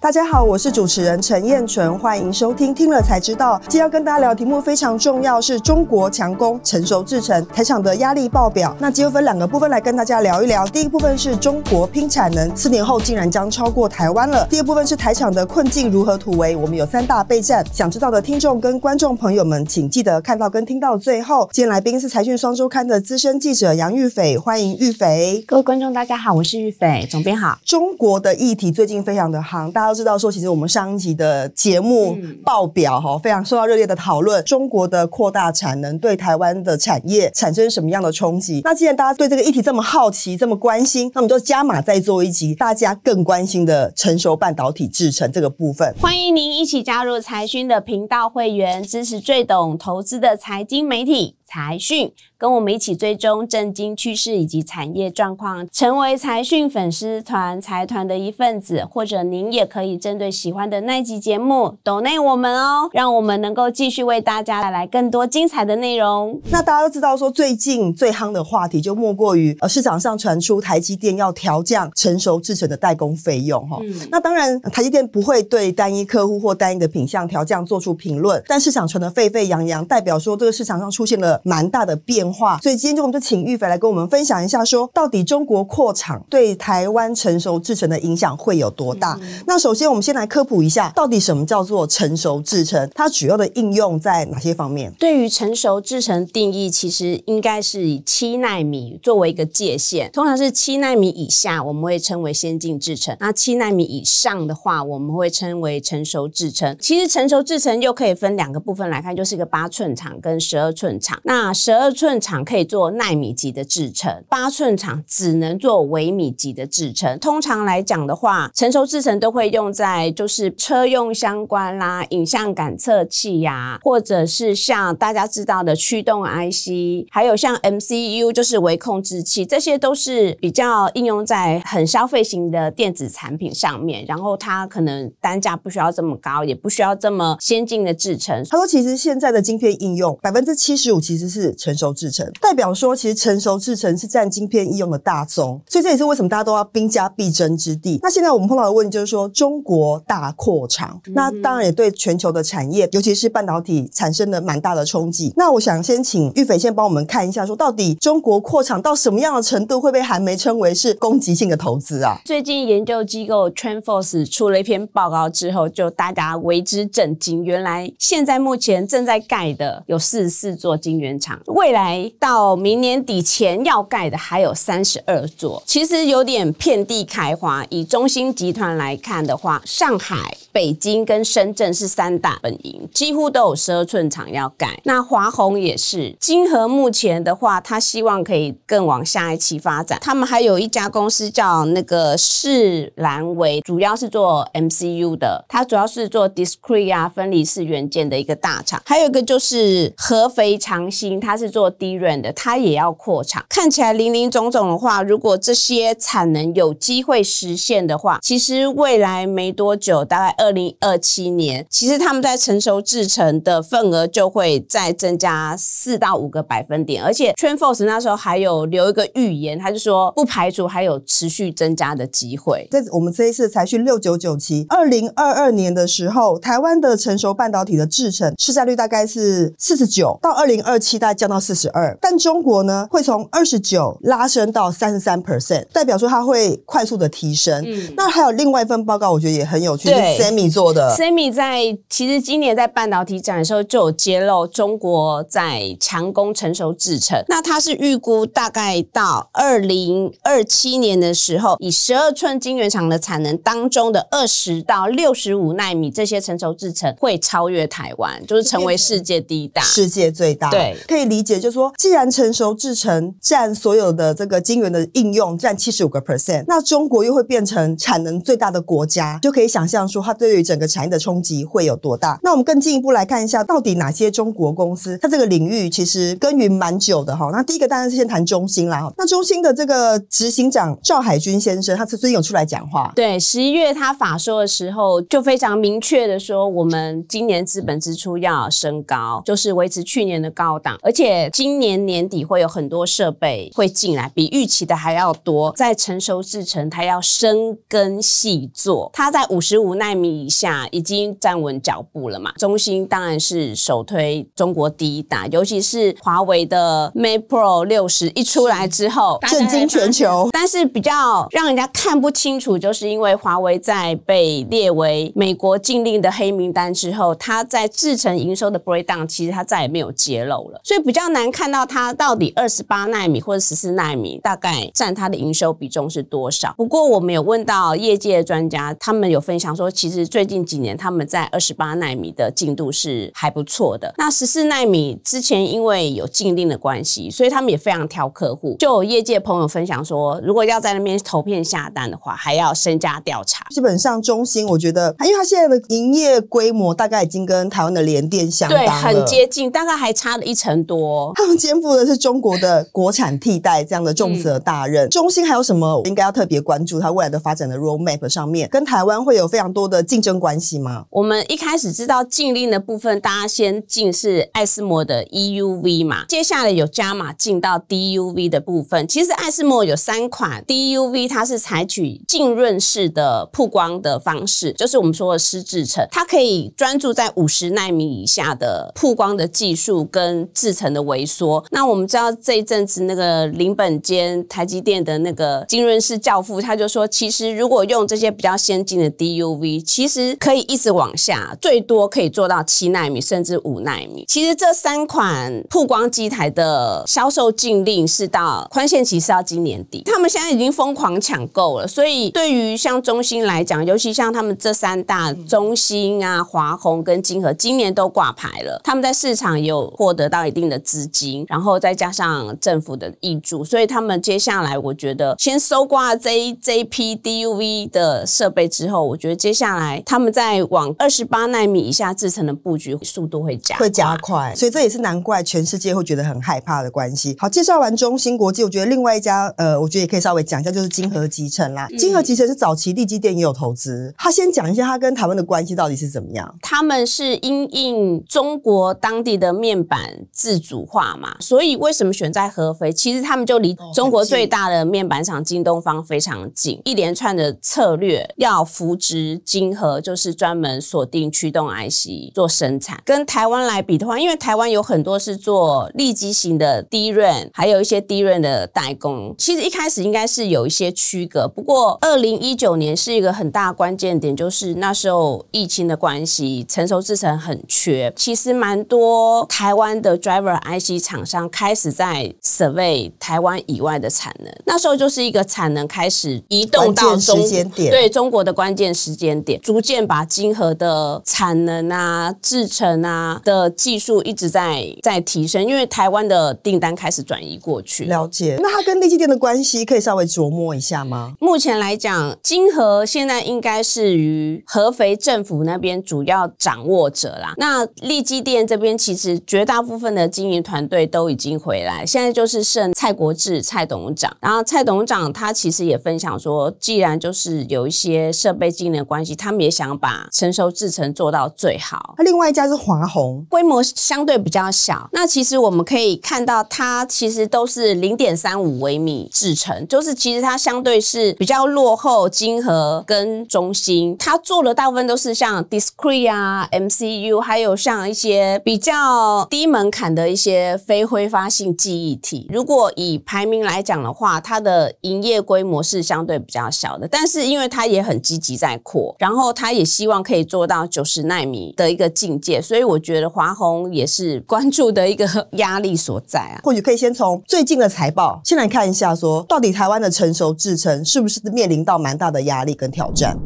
大家好，我是主持人陈彦纯，欢迎收听。听了才知道，今天要跟大家聊题目非常重要，是中国强攻，成熟制程台厂的压力爆表。那今天分两个部分来跟大家聊一聊。第一部分是中国拼产能，四年后竟然将超过台湾了。第二部分是台场的困境如何突围？我们有三大备战。想知道的听众跟观众朋友们，请记得看到跟听到最后。今天来宾是财讯双周刊的资深记者杨玉斐，欢迎玉斐。各位观众大家好，我是玉斐，总编好。中国的议题最近非常的庞大。要知道说，其实我们上一集的节目爆表哈，非常受到热烈的讨论。中国的扩大产能对台湾的产业产生什么样的冲击？那既然大家对这个议题这么好奇、这么关心，那我们就加码再做一集大家更关心的成熟半导体制成这个部分。欢迎您一起加入财讯的频道会员，支持最懂投资的财经媒体。财讯跟我们一起追踪正经趋势以及产业状况，成为财讯粉丝团财团的一份子，或者您也可以针对喜欢的那一集节目，斗内我们哦，让我们能够继续为大家带来更多精彩的内容。那大家都知道说，最近最夯的话题就莫过于呃市场上传出台积电要调降成熟制成的代工费用哈。那当然，台积电不会对单一客户或单一的品项调降做出评论，但市场传的沸沸扬扬，代表说这个市场上出现了。蛮大的变化，所以今天我们就请玉斐来跟我们分享一下，说到底中国扩厂对台湾成熟制程的影响会有多大？那首先我们先来科普一下，到底什么叫做成熟制程？它主要的应用在哪些方面？对于成熟制程定义，其实应该是以七纳米作为一个界限，通常是七纳米以下，我们会称为先进制程；那七纳米以上的话，我们会称为成熟制程。其实成熟制程又可以分两个部分来看，就是一个八寸厂跟十二寸厂。那十二寸厂可以做纳米级的制程，八寸厂只能做微米级的制程。通常来讲的话，成熟制程都会用在就是车用相关啦、影像感测器呀，或者是像大家知道的驱动 IC，还有像 MCU，就是微控制器，这些都是比较应用在很消费型的电子产品上面。然后它可能单价不需要这么高，也不需要这么先进的制程。他说，其实现在的晶片应用百分之七十五其实。其实是成熟制程，代表说其实成熟制程是占晶片应用的大宗，所以这也是为什么大家都要兵家必争之地。那现在我们碰到的问题就是说中国大扩厂，那当然也对全球的产业，尤其是半导体产生了蛮大的冲击。那我想先请玉斐先帮我们看一下，说到底中国扩厂到什么样的程度会被韩媒称为是攻击性的投资啊？最近研究机构 TrendForce 出了一篇报告之后，就大家为之震惊。原来现在目前正在盖的有四十四座晶圆。厂未来到明年底前要盖的还有三十二座，其实有点遍地开花。以中芯集团来看的话，上海、北京跟深圳是三大本营，几乎都有十二寸厂要盖。那华虹也是，金河目前的话，他希望可以更往下一期发展。他们还有一家公司叫那个世兰维，主要是做 MCU 的，它主要是做 discrete 啊分离式元件的一个大厂。还有一个就是合肥长。它是做 d r a 的，它也要扩产。看起来零零总总的话，如果这些产能有机会实现的话，其实未来没多久，大概二零二七年，其实他们在成熟制程的份额就会再增加四到五个百分点。而且 t r a n f o r e 那时候还有留一个预言，他就说不排除还有持续增加的机会。在我们这一次才去六九九七，二零二二年的时候，台湾的成熟半导体的制程市占率大概是四十九，到二零二七。期待降到四十二，但中国呢会从二十九拉升到三十三 percent，代表说它会快速的提升。嗯，那还有另外一份报告，我觉得也很有趣，是 Sammy 做的。Sammy 在其实今年在半导体展的时候就有揭露，中国在强攻成熟制程。那他是预估大概到二零二七年的时候，以十二寸晶圆厂的产能当中的二十到六十五纳米这些成熟制程会超越台湾，就是成为世界第一大、世界最大。对。可以理解，就是说，既然成熟制成占所有的这个晶圆的应用占七十五个 percent，那中国又会变成产能最大的国家，就可以想象说它对于整个产业的冲击会有多大。那我们更进一步来看一下，到底哪些中国公司它这个领域其实耕耘蛮久的哈。那第一个当然是先谈中兴啦。那中兴的这个执行长赵海军先生，他最近有出来讲话。对，十一月他法说的时候就非常明确的说，我们今年资本支出要升高，就是维持去年的高。而且今年年底会有很多设备会进来，比预期的还要多。在成熟制程，它要深耕细作。它在五十五纳米以下已经站稳脚步了嘛？中兴当然是首推中国第一大，尤其是华为的 Mate Pro 六十一出来之后，震惊全球。但是比较让人家看不清楚，就是因为华为在被列为美国禁令的黑名单之后，它在制程营收的 breakdown，其实它再也没有揭露。所以比较难看到它到底二十八纳米或者十四纳米大概占它的营收比重是多少。不过我们有问到业界的专家，他们有分享说，其实最近几年他们在二十八纳米的进度是还不错的。那十四纳米之前因为有禁令的关系，所以他们也非常挑客户。就有业界朋友分享说，如果要在那边投片下单的话，还要身加调查。基本上中心，我觉得，因为它现在的营业规模大概已经跟台湾的联电相当，很接近，大概还差了一。成多，他们肩负的是中国的国产替代这样的重责大任。中兴还有什么应该要特别关注它未来的发展的 roadmap 上面，跟台湾会有非常多的竞争关系吗？我们一开始知道禁令的部分，大家先进是爱斯摩的 EUV 嘛，接下来有加码进到 DUV 的部分。其实爱斯摩有三款 DUV，它是采取浸润式的曝光的方式，就是我们说的湿制成，它可以专注在五十纳米以下的曝光的技术跟。制成的萎缩。那我们知道这一阵子那个林本坚，台积电的那个金润是教父，他就说，其实如果用这些比较先进的 DUV，其实可以一直往下，最多可以做到七纳米，甚至五纳米。其实这三款曝光机台的销售禁令是到宽限期，是到今年底。他们现在已经疯狂抢购了，所以对于像中兴来讲，尤其像他们这三大中兴啊、华虹跟金河，今年都挂牌了，他们在市场有获得到。到一定的资金，然后再加上政府的挹助，所以他们接下来我觉得先收刮这这一批 DUV 的设备之后，我觉得接下来他们在往二十八纳米以下制程的布局速度会加会加快，所以这也是难怪全世界会觉得很害怕的关系。好，介绍完中芯国际，我觉得另外一家呃，我觉得也可以稍微讲一下，就是晶河集成啦。晶河集成是早期立基电也有投资，他先讲一下他跟台湾的关系到底是怎么样。他们是因应中国当地的面板。自主化嘛，所以为什么选在合肥？其实他们就离中国最大的面板厂京东方非常近。一连串的策略要扶植晶合，就是专门锁定驱动 IC 做生产。跟台湾来比的话，因为台湾有很多是做立即型的低润，还有一些低润的代工。其实一开始应该是有一些区隔，不过二零一九年是一个很大关键点，就是那时候疫情的关系，成熟制程很缺。其实蛮多台湾的。Driver IC 厂商开始在 s u r v e y 台湾以外的产能，那时候就是一个产能开始移动到中间点，对中国的关键时间点，逐渐把晶核的产能啊、制程啊的技术一直在在提升，因为台湾的订单开始转移过去。了解，那它跟立基电的关系可以稍微琢磨一下吗？目前来讲，晶核现在应该是于合肥政府那边主要掌握者啦。那立基电这边其实绝大部分。的经营团队都已经回来，现在就是剩蔡国志蔡董事长。然后蔡董事长他其实也分享说，既然就是有一些设备经营的关系，他们也想把成熟制程做到最好。那另外一家是华虹，规模相对比较小。那其实我们可以看到，它其实都是零点三五微米制程，就是其实它相对是比较落后，晶和跟中芯，它做的大部分都是像 discrete 啊 MCU，还有像一些比较低门。砍的一些非挥发性记忆体，如果以排名来讲的话，它的营业规模是相对比较小的，但是因为它也很积极在扩，然后它也希望可以做到九十纳米的一个境界，所以我觉得华虹也是关注的一个压力所在啊。或许可以先从最近的财报先来看一下，说到底台湾的成熟制程是不是面临到蛮大的压力跟挑战。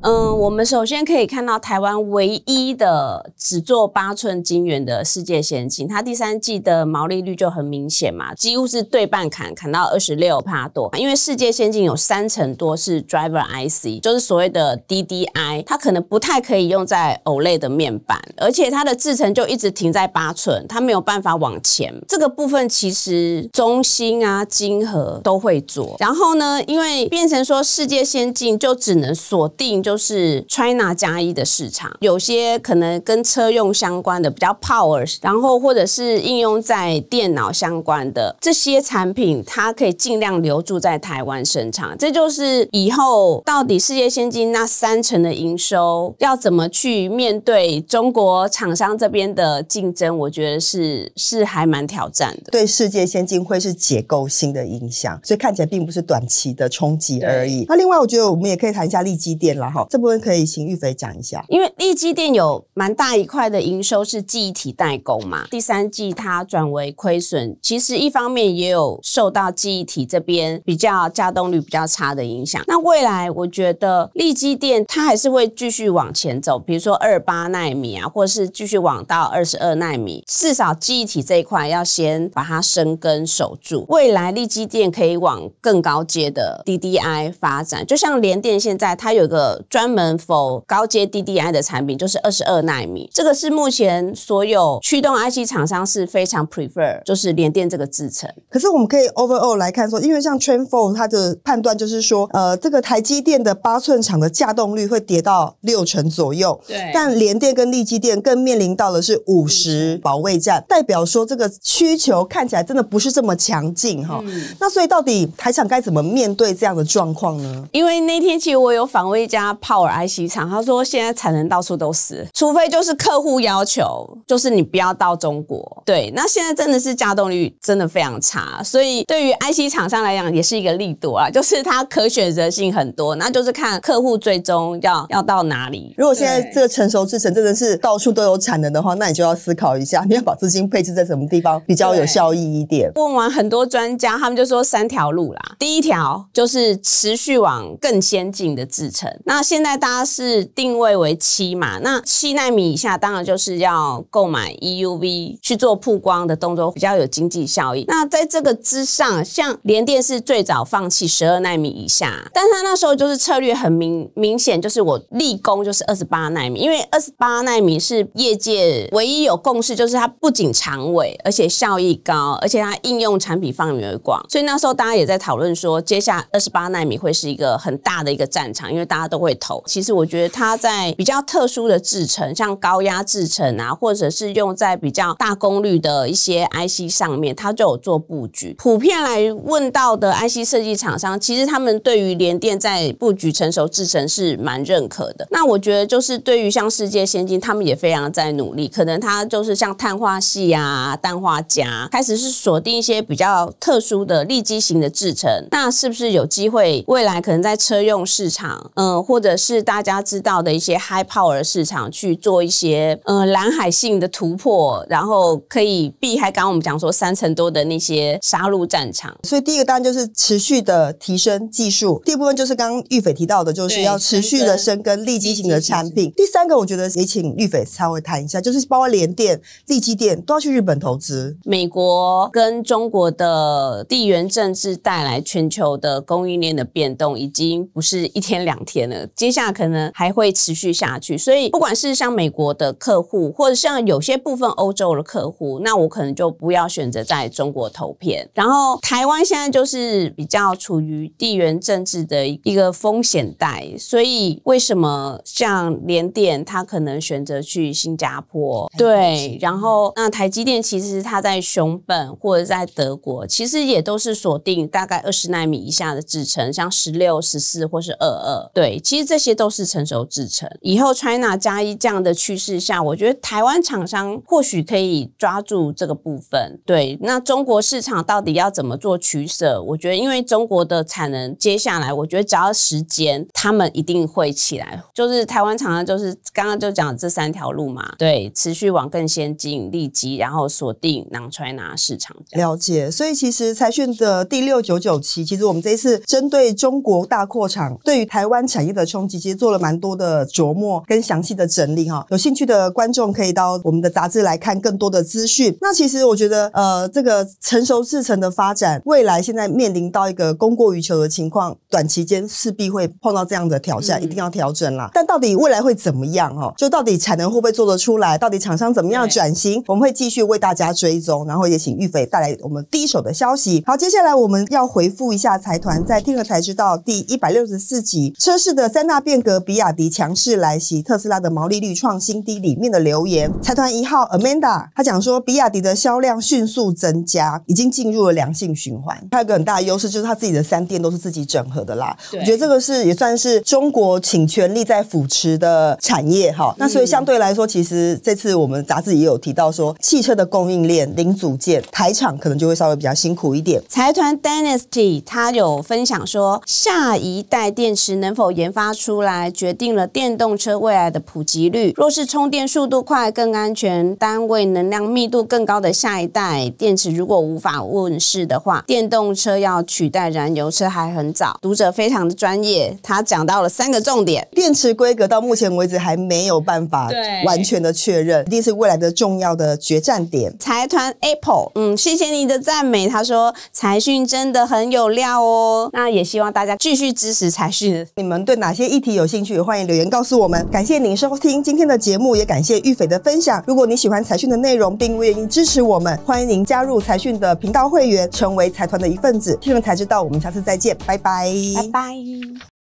嗯，我们首先可以看到台湾唯一的只做八寸金元的世界先进，它第三季的毛利率就很明显嘛，几乎是对半砍，砍到二十六帕多。因为世界先进有三成多是 driver IC，就是所谓的 DDI，它可能不太可以用在 OLED 的面板，而且它的制程就一直停在八寸，它没有办法往前。这个部分其实中芯啊、金和都会做。然后呢，因为变成说世界先进就只能锁定就。是 China 加一的市场，有些可能跟车用相关的比较 power，然后或者是应用在电脑相关的这些产品，它可以尽量留住在台湾生产。这就是以后到底世界先进那三成的营收要怎么去面对中国厂商这边的竞争，我觉得是是还蛮挑战的。对世界先进会是结构性的影响，所以看起来并不是短期的冲击而已。那另外，我觉得我们也可以谈一下立基电了哈。这部分可以请玉肥讲一下，因为立基电有蛮大一块的营收是记忆体代工嘛，第三季它转为亏损，其实一方面也有受到记忆体这边比较加动率比较差的影响。那未来我觉得立基电它还是会继续往前走，比如说二八纳米啊，或是继续往到二十二纳米，至少记忆体这一块要先把它生根守住。未来立基电可以往更高阶的 DDI 发展，就像联电现在它有个。专门否高阶 d d I 的产品就是二十二纳米，这个是目前所有驱动 IC 厂商是非常 prefer，就是联电这个制程。可是我们可以 overall 来看说，因为像 Transfo 它的判断就是说，呃，这个台积电的八寸厂的稼动率会跌到六成左右，对。但联电跟力积电更面临到的是五十保卫战，代表说这个需求看起来真的不是这么强劲哈。那所以到底台厂该怎么面对这样的状况呢？因为那天其实我有访问一家。Power IC 厂，他说现在产能到处都是，除非就是客户要求，就是你不要到中国。对，那现在真的是加动率真的非常差，所以对于 IC 厂商来讲，也是一个力度啊，就是它可选择性很多，那就是看客户最终要要到哪里。如果现在这个成熟制程真的是到处都有产能的话，那你就要思考一下，你要把资金配置在什么地方比较有效益一点。问完很多专家，他们就说三条路啦，第一条就是持续往更先进的制程，那现在大家是定位为七嘛？那七纳米以下，当然就是要购买 EUV 去做曝光的动作，比较有经济效益。那在这个之上，像联电是最早放弃十二纳米以下，但他那时候就是策略很明明显，就是我立功就是二十八纳米，因为二十八纳米是业界唯一有共识，就是它不仅长尾，而且效益高，而且它应用产品范围广。所以那时候大家也在讨论说，接下来二十八纳米会是一个很大的一个战场，因为大家都会。头其实我觉得它在比较特殊的制程，像高压制程啊，或者是用在比较大功率的一些 IC 上面，它就有做布局。普遍来问到的 IC 设计厂商，其实他们对于联电在布局成熟制程是蛮认可的。那我觉得就是对于像世界先进，他们也非常在努力。可能它就是像碳化系啊、氮化镓，开始是锁定一些比较特殊的立基型的制程。那是不是有机会未来可能在车用市场，嗯，或者是大家知道的一些 high power 市场去做一些嗯蓝海性的突破，然后可以避开刚我们讲说三层多的那些杀戮战场。所以第一个当然就是持续的提升技术，第二部分就是刚刚玉斐提到的，就是要持续的深耕利基型的产品。第三个，我觉得也请玉斐稍微谈一下，就是包括联电、立基电都要去日本投资，美国跟中国的地缘政治带来全球的供应链的变动，已经不是一天两天了。接下来可能还会持续下去，所以不管是像美国的客户，或者像有些部分欧洲的客户，那我可能就不要选择在中国投片。然后台湾现在就是比较处于地缘政治的一个风险带，所以为什么像联电，它可能选择去新加坡？对。然后那台积电其实它在熊本或者在德国，其实也都是锁定大概二十纳米以下的制程，像十六、十四或是二二。对，其实。这些都是成熟制成以后，China 加一这样的趋势下，我觉得台湾厂商或许可以抓住这个部分。对，那中国市场到底要怎么做取舍？我觉得，因为中国的产能接下来，我觉得只要时间，他们一定会起来。就是台湾厂商，就是刚刚就讲这三条路嘛。对，持续往更先进、立即，然后锁定拿 China 市场。了解。所以其实财讯的第六九九期，其实我们这一次针对中国大扩厂，对于台湾产业的。穷姐姐做了蛮多的琢磨跟详细的整理哈，有兴趣的观众可以到我们的杂志来看更多的资讯。那其实我觉得呃，这个成熟制程的发展，未来现在面临到一个供过于求的情况，短期间势必会碰到这样的挑战，一定要调整啦。但到底未来会怎么样哦？就到底产能会不会做得出来？到底厂商怎么样转型？我们会继续为大家追踪，然后也请玉飞带来我们第一手的消息。好，接下来我们要回复一下财团在《天了财知道》第一百六十四集车市的。三大变革，比亚迪强势来袭，特斯拉的毛利率创新低。里面的留言，财团一号 Amanda，他讲说，比亚迪的销量迅速增加，已经进入了良性循环。他有个很大的优势，就是他自己的三电都是自己整合的啦。我觉得这个是也算是中国请全力在扶持的产业哈。那所以相对来说，其实这次我们杂志也有提到说，汽车的供应链零组件台厂可能就会稍微比较辛苦一点。财团 Dynasty 他有分享说，下一代电池能否研发？出来决定了电动车未来的普及率。若是充电速度快、更安全、单位能量密度更高的下一代电池如果无法问世的话，电动车要取代燃油车还很早。读者非常的专业，他讲到了三个重点：电池规格到目前为止还没有办法完全的确认，一定是未来的重要的决战点。财团 Apple，嗯，谢谢你的赞美。他说财讯真的很有料哦，那也希望大家继续支持财讯。你们对哪些？些议题有兴趣，欢迎留言告诉我们。感谢您收听今天的节目，也感谢玉斐的分享。如果你喜欢财讯的内容，并愿意支持我们，欢迎您加入财讯的频道会员，成为财团的一份子。听了才知道，我们下次再见，拜拜，拜拜。